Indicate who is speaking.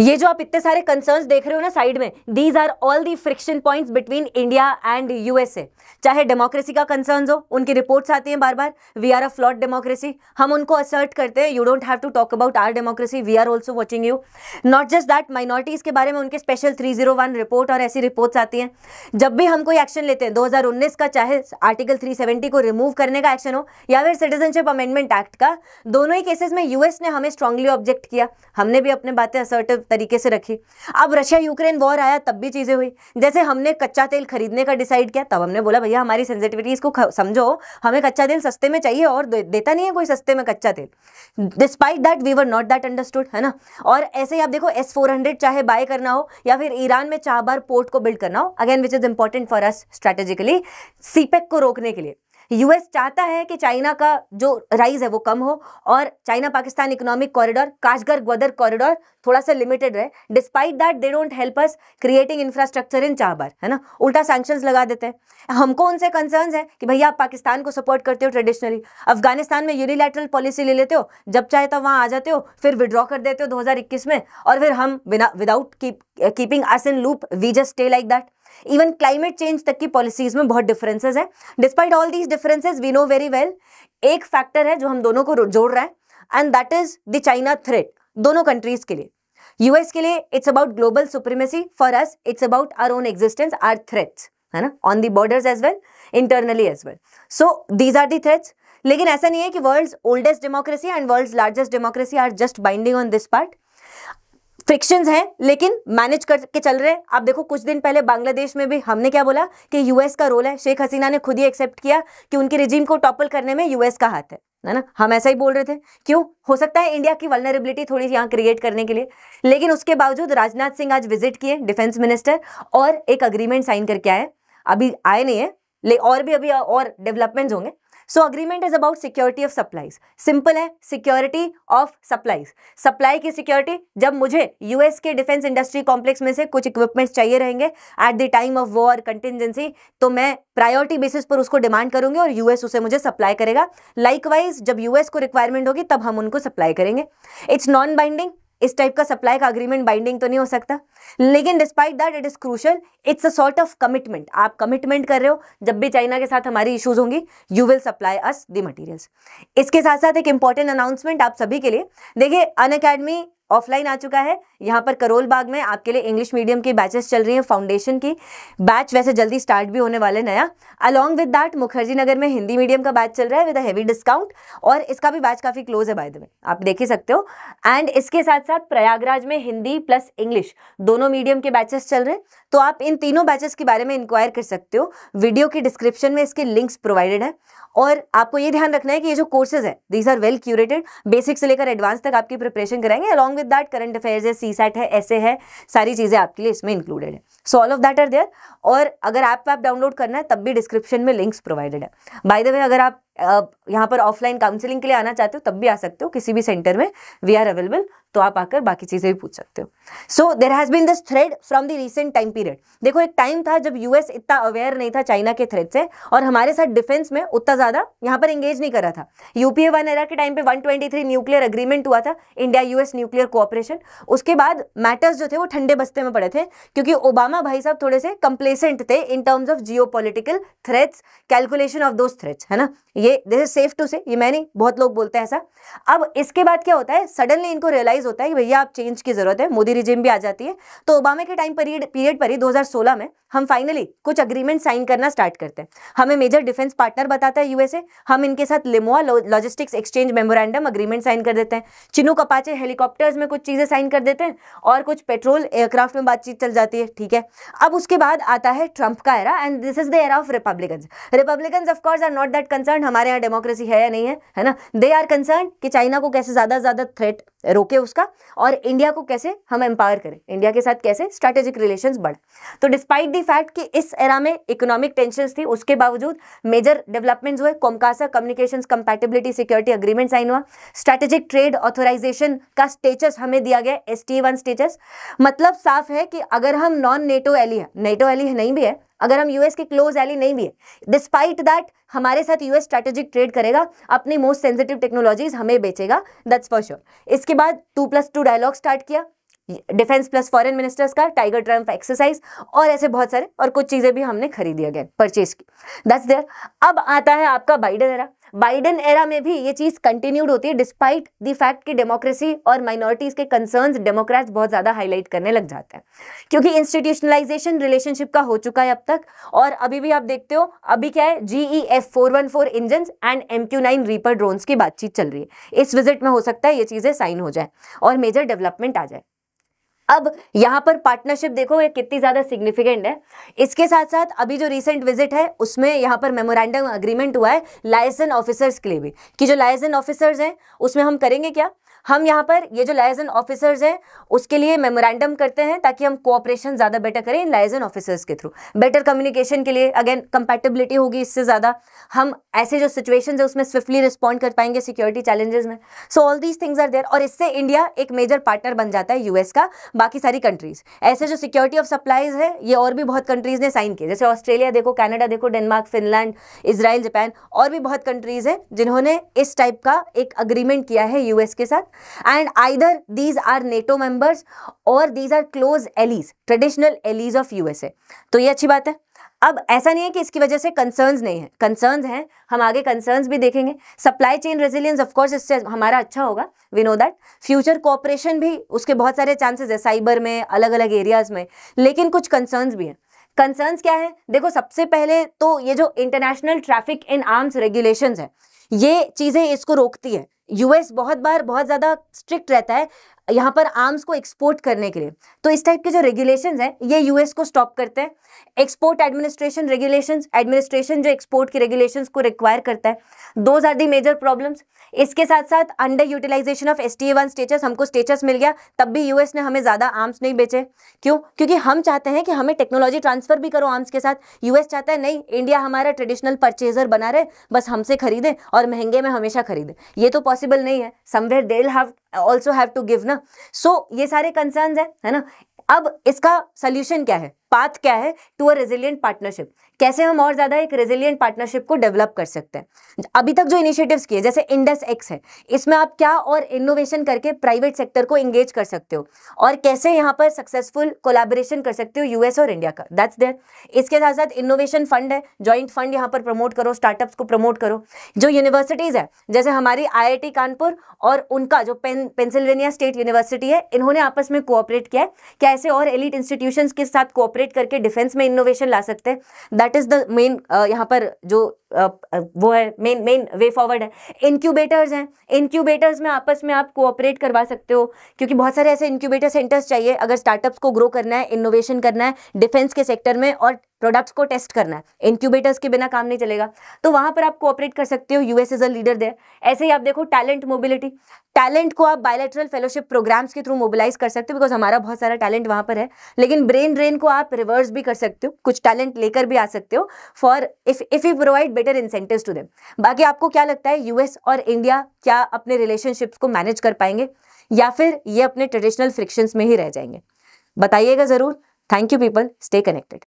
Speaker 1: ये जो आप इतने सारे कंसर्न्स देख रहे हो ना साइड में these are all the friction points between India and USA चाहे डेमोक्रेसी का कंसर्न्स हो उनकी रिपोर्ट्स आती हैं बार बार we are a flawed democracy हम उनको असर्ट करते हैं you don't have to talk about our democracy we are also watching you not just that minorities के बारे में उनके special three zero one report और ऐसी रिपोर्ट्स आती हैं जब भी हम कोई एक्शन लेते हैं दो हज़ार उन्नीस का चाहे आर्टिकल थ्री सेवेंटी को रिमूव करने का एक्शन हो या फिर सिटीजनशिप अमेंडमेंट एक्ट का दोनों ही केसेस में यूएस ने हमें स्ट्रांगली ऑब्जेक्ट किया हमने भी अपने बातें असर्टिव तरीके से रखी अब रशिया यूक्रेन वॉर आया तब भी चीज़ें हुई जैसे हमने कच्चा तेल खरीदने का डिसाइड किया तब हमने बोला भैया हमारी सेंसिटिविटीज़ को समझो हमें कच्चा तेल सस्ते में चाहिए और देता नहीं है कोई सस्ते में कच्चा तेल despite that we were not that understood है ना और ऐसे ही आप देखो एस चाहे बाय करना हो या फिर ईरान में चार बार पोर्ट को बिल्ड करना हो again which is important for us strategically CPEC को रोकने के लिए यूएस चाहता है कि चाइना का जो राइज है वो कम हो और China Pakistan economic corridor Kashgar Gwadar corridor थोड़ा सा लिमिटेड रहे despite that they don't help us creating infrastructure in Chabahar है ना उल्टा सैक्शन लगा देते हैं हमको उनसे कंसर्न है कि भैया आप पाकिस्तान को सपोर्ट करते हो ट्रेडिशनली अफगानिस्तान में यूनिलैटरल पॉलिसी ले लेते हो जब चाहे तब वहाँ आ जाते हो फिर विड्रॉ कर देते हो दो में और फिर हम बिना without keeping us in loop we just stay like that even climate change तक की पॉलिसीज में बहुत डिफरेंसेज है despite all these differences we know very well एक फैक्टर है जो हम दोनों को जोड़ रहा है and that is the China threat दोनों कंट्रीज के लिए यूएस के लिए it's about global supremacy for us it's about our own existence our threats है ना on the borders as well internally as well so these are the threats लेकिन ऐसा नहीं है कि world's oldest democracy and world's largest democracy are just binding on this part friction है लेकिन manage करके चल रहे हैं आप देखो कुछ दिन पहले बांग्लादेश में भी हमने क्या बोला कि यूएस का रोल है शेख हसीना ने खुद ही एक्सेप्ट किया कि उनके रिजीम को टॉपल करने में यूएस का हाथ है है ना हम ऐसा ही बोल रहे थे क्यों हो सकता है इंडिया की वलनरेबिलिटी थोड़ी सी यहाँ क्रिएट करने के लिए लेकिन उसके बावजूद राजनाथ सिंह आज विजिट किए डिफेंस मिनिस्टर और एक अग्रीमेंट साइन करके आए अभी आए नहीं है ले और भी अभी और डेवलपमेंट्स होंगे so agreement is about security of supplies simple है सिक्योरिटी ऑफ सप्लाईज सप्लाई की सिक्योरिटी जब मुझे यूएस के डिफेंस इंडस्ट्री कॉम्प्लेक्स में से कुछ इक्विपमेंट्स चाहिए रहेंगे at the time of war contingency तो मैं प्रायोरिटी बेसिस पर उसको डिमांड करूंगी और यूएस उसे मुझे सप्लाई करेगा लाइकवाइज जब यूएस को रिक्वायरमेंट होगी तब हम उनको सप्लाई करेंगे इट्स नॉन बाइंडिंग इस टाइप का सप्लाई का अग्रीमेंट बाइंडिंग तो नहीं हो सकता लेकिन despite that it is crucial it's a sort of commitment आप कमिटमेंट कर रहे हो जब भी चाइना के साथ हमारी इश्यूज होंगी you will supply us the materials इसके साथ साथ एक इंपॉर्टेंट अनाउंसमेंट आप सभी के लिए देखिए अन अकेडमी ऑफलाइन आ चुका है यहाँ पर करोल बाग में आपके लिए इंग्लिश मीडियम की बैचेस चल रही हैं फाउंडेशन की बैच वैसे जल्दी स्टार्ट भी होने वाले नया along with that Mukherjee Nagar में हिंदी मीडियम का बैच चल रहा है विद हैवी डिस्काउंट और इसका भी बैच काफ़ी क्लोज है बाय द वे आप देख ही सकते हो एंड इसके साथ साथ प्रयागराज में हिंदी प्लस इंग्लिश दोनों मीडियम के बैचेस चल रहे हैं तो आप इन तीनों बैचेस के बारे में इंक्वायर कर सकते हो वीडियो के डिस्क्रिप्शन में इसके लिंक्स प्रोवाइडेड है और आपको ये ध्यान रखना है कि ये जो कोर्सेज है these are well curated basic से लेकर एडवांस तक आपकी प्रिपरेशन कराएंगे along with that current affairs है सी सेट है ऐसे है सारी चीज़ें आपके लिए इसमें इंक्लूडेड है so all of that are there और अगर ऐप वैप डाउनलोड करना है तब भी डिस्क्रिप्शन में लिंक्स प्रोवाइडेड है बाय द वे अगर आप यहाँ पर ऑफलाइन काउंसलिंग के लिए आना चाहते हो तब भी आ सकते हो किसी भी सेंटर में वी आर अवेलेबल तो आप आकर बाकी चीज़ें भी पूछ सकते हो so there has been this thread from the recent time period देखो एक टाइम था जब यूएस इतना अवेयर नहीं था चाइना के थ्रेड से और हमारे साथ डिफेंस में उतना ज़्यादा यहां पर एंगेज नहीं कर रहा था यूपीए वन एरा के टाइम पे 123 न्यूक्लियर अग्रीमेंट हुआ था इंडिया यूएस न्यूक्लियर कोऑपरेशन उसके बाद मैटर्स जो थे वो ठंडे बस्ते में पड़े थे क्योंकि ओबामा भाई साहब थोड़े से कंप्लेसेंट थे in terms of geopolitical threats calculation of those threats है ना ये दिस इज सेफ टू से ये मैंने बहुत लोग बोलते हैं ऐसा अब इसके बाद क्या होता है सडनली इनको रियलाइज रियलाइज होता है कि भैया आप चेंज की जरूरत है मोदी रिजिम भी आ जाती है तो ओबामा के टाइम पीरियड पीरियड पर ही 2016 में हम फाइनली कुछ अग्रीमेंट साइन करना स्टार्ट करते हैं हमें मेजर डिफेंस पार्टनर बताता है यूएसए हम इनके साथ LEMOA logistics exchange memorandum agreement sign कर देते हैं चिनू कपाचे हेलीकॉप्टर्स में कुछ चीज़ें साइन कर देते हैं और कुछ पेट्रोल एयरक्राफ्ट में बातचीत चल जाती है ठीक है अब उसके बाद आता है ट्रंप का era and this is the era of Republican Republican of course are not that concern हमारे यहाँ डेमोक्रेसी है या नहीं है है ना दे आर कंसर्न कि चाइना को कैसे ज़्यादा ज़्यादा थ्रेट रोके उस उसका और इंडिया को कैसे हम एम्पावर करें इंडिया के साथ कैसे स्ट्रेटेजिक रिलेशन बढ़े तो डिस्पाइट दी फैक्ट कि इस एरा में इकोनॉमिक टेंशन थी उसके बावजूद मेजर डेवलपमेंट्स हुए COMCASA communication compatibility security agreement sign हुआ स्ट्रेटेजिक ट्रेड ऑथोराइजेशन का स्टेटस हमें दिया गया एस टी वन स्टेटस मतलब साफ है कि अगर हम non NATO ally NATO ally नहीं भी है अगर हम यूएस के क्लोज एली नहीं भी है डिस्पाइट दैट हमारे साथ यूएस स्ट्रेटेजिक ट्रेड करेगा अपनी मोस्ट सेंसिटिव टेक्नोलॉजीज हमें बेचेगा दैट्स फॉर श्योर इसके बाद two plus two dialogue start किया डिफेंस प्लस फॉरेन मिनिस्टर्स का टाइगर ट्रम्प एक्सरसाइज और ऐसे बहुत सारे और कुछ चीज़ें भी हमने खरीदी अगेन परचेज की दस देर अब आता है आपका बाइडन एरा बाइडन एरा में भी ये चीज़ कंटिन्यूड होती है डिस्पाइट द फैक्ट कि डेमोक्रेसी और माइनॉरिटीज़ के कंसर्न्स डेमोक्रेट्स बहुत ज़्यादा हाईलाइट करने लग जाते हैं क्योंकि इंस्टीट्यूशनलाइजेशन रिलेशनशिप का हो चुका है अब तक और अभी भी आप देखते हो अभी क्या है GE F four one four engine and M Q nine Reaper drones की बातचीत चल रही है इस विजिट में हो सकता है ये चीज़ें साइन हो जाए और मेजर डेवलपमेंट आ जाए अब यहां पर पार्टनरशिप देखो ये कितनी ज़्यादा सिग्निफिकेंट है इसके साथ साथ अभी जो रिसेंट विजिट है उसमें यहाँ पर मेमोरेंडम अग्रीमेंट हुआ है लाइसन ऑफिसर्स के लिए भी कि जो लाइसन ऑफिसर्स हैं उसमें हम करेंगे क्या हम यहाँ पर ये जो लाइजन ऑफिसर्स हैं उसके लिए मेमोरेंडम करते हैं ताकि हम कोऑपरेशन ज़्यादा बेटर करें इन लाइजन ऑफिसर्स के थ्रू बेटर कम्युनिकेशन के लिए अगेन कंपेटेबिलिटी होगी इससे ज़्यादा हम ऐसे जो सिचुएशन है उसमें स्विफ्टली रिस्पॉन्ड कर पाएंगे सिक्योरिटी चैलेंजेस में so all these things are there और इससे इंडिया एक मेजर पार्टनर बन जाता है यूएस का बाकी सारी कंट्रीज ऐसे जो सिक्योरिटी ऑफ सप्लाईज है ये और भी बहुत कंट्रीज ने साइन किए जैसे ऑस्ट्रेलिया देखो कैनेडा देखो डेनमार्क फिनलैंड इसराइल जापान और भी बहुत कंट्रीज हैं जिन्होंने इस टाइप का एक अग्रीमेंट किया है यूएस के साथ and either these are NATO members और these are close allies traditional allies of USA तो ये अच्छी बात है अब ऐसा नहीं है कि इसकी वजह से कंसर्न्स नहीं है कंसर्न्स हैं हम आगे कंसर्न्स भी देखेंगे supply chain resilience of course इससे हमारा अच्छा होगा we know that future cooperation भी उसके बहुत सारे चांसेस है साइबर में अलग अलग एरियाज में लेकिन कुछ कंसर्न्स भी हैं कंसर्न्स क्या है देखो सबसे पहले तो ये जो international traffic in arms regulation है ये चीज़ें इसको रोकती है यूएस बहुत बार बहुत ज़्यादा स्ट्रिक्ट रहता है यहाँ पर आर्म्स को एक्सपोर्ट करने के लिए तो इस टाइप के जो रेगुलेशंस हैं ये यूएस को स्टॉप करते हैं एक्सपोर्ट एडमिनिस्ट्रेशन रेगुलेशंस एडमिनिस्ट्रेशन जो एक्सपोर्ट की रेगुलेशंस को रिक्वायर करता है those are the major problems इसके साथ साथ under utilisation of S T one status हमको स्टेचस मिल गया तब भी यूएस ने हमें ज़्यादा आर्म्स नहीं बेचे क्यों क्योंकि हम चाहते हैं कि हमें टेक्नोलॉजी ट्रांसफर भी करो आर्म्स के साथ यूएस चाहता है नहीं इंडिया हमारा ट्रेडिशनल परचेजर बना रहे बस हमसे खरीदे और महंगे में हमेशा खरीदे ये तो पॉसिबल नहीं है somewhere they have also have to give ना सो ये सारे कंसर्न है है ना अब इसका सोल्यूशन क्या है पाथ क्या है टू अ रेजिलियंट पार्टनरशिप कैसे हम और ज़्यादा एक रेजिलियंट पार्टनरशिप को डेवलप कर सकते हैं अभी तक जो इनिशिएटिव्स किए जैसे इंडस एक्स है इसमें आप क्या और इनोवेशन करके प्राइवेट सेक्टर को इंगेज कर सकते हो और कैसे यहाँ पर सक्सेसफुल कोलाबोरेशन कर सकते हो यूएस और इंडिया का दैट्स देयर इसके साथ साथ इनोवेशन फंड है ज्वाइंट फंड यहाँ पर प्रमोट करो स्टार्टअप्स को प्रमोट करो जो यूनिवर्सिटीज़ है जैसे हमारी आई कानपुर और उनका जो पेन पेंसिल्वेनिया स्टेट यूनिवर्सिटी है इन्होंने आपस में कोऑपरेट किया है क्या ऐसे और एलिट इंस्टीट्यूशन के साथ कोऑपरेट कोऑपरेट करके डिफेंस में इनोवेशन ला सकते हैं दैट इज़ द मेन यहाँ पर जो uh, uh वो है मेन मेन वे फॉरवर्ड है इंक्यूबेटर्स हैं इंक्यूबेटर्स में आपस में आप कोऑपरेट करवा सकते हो क्योंकि बहुत सारे ऐसे इंक्यूबेटर सेंटर्स चाहिए अगर स्टार्टअप्स को ग्रो करना है इनोवेशन करना है डिफेंस के सेक्टर में और प्रोडक्ट्स को टेस्ट करना है इंक्यूबेटर्स के बिना काम नहीं चलेगा तो वहां पर आप कोऑपरेट कर सकते हो US as a leader there ऐसे ही आप देखो टैलेंट मोबिलिटी टैलेंट को आप बायोलेटरल फेलोशिप प्रोग्राम्स के थ्रू मोबिलाइज कर सकते हो बिकॉज हमारा बहुत सारा टैलेंट वहाँ पर है लेकिन ब्रेन ड्रेन को आप रिवर्स भी कर सकते हो कुछ टैलेंट लेकर भी आ सकते हो for if if you provide better incentive to them बाकी आपको क्या लगता है यूएस और इंडिया क्या अपने रिलेशनशिप्स को मैनेज कर पाएंगे या फिर ये अपने ट्रेडिशनल फ्रिक्शंस में ही रह जाएंगे बताइएगा ज़रूर thank you people stay connected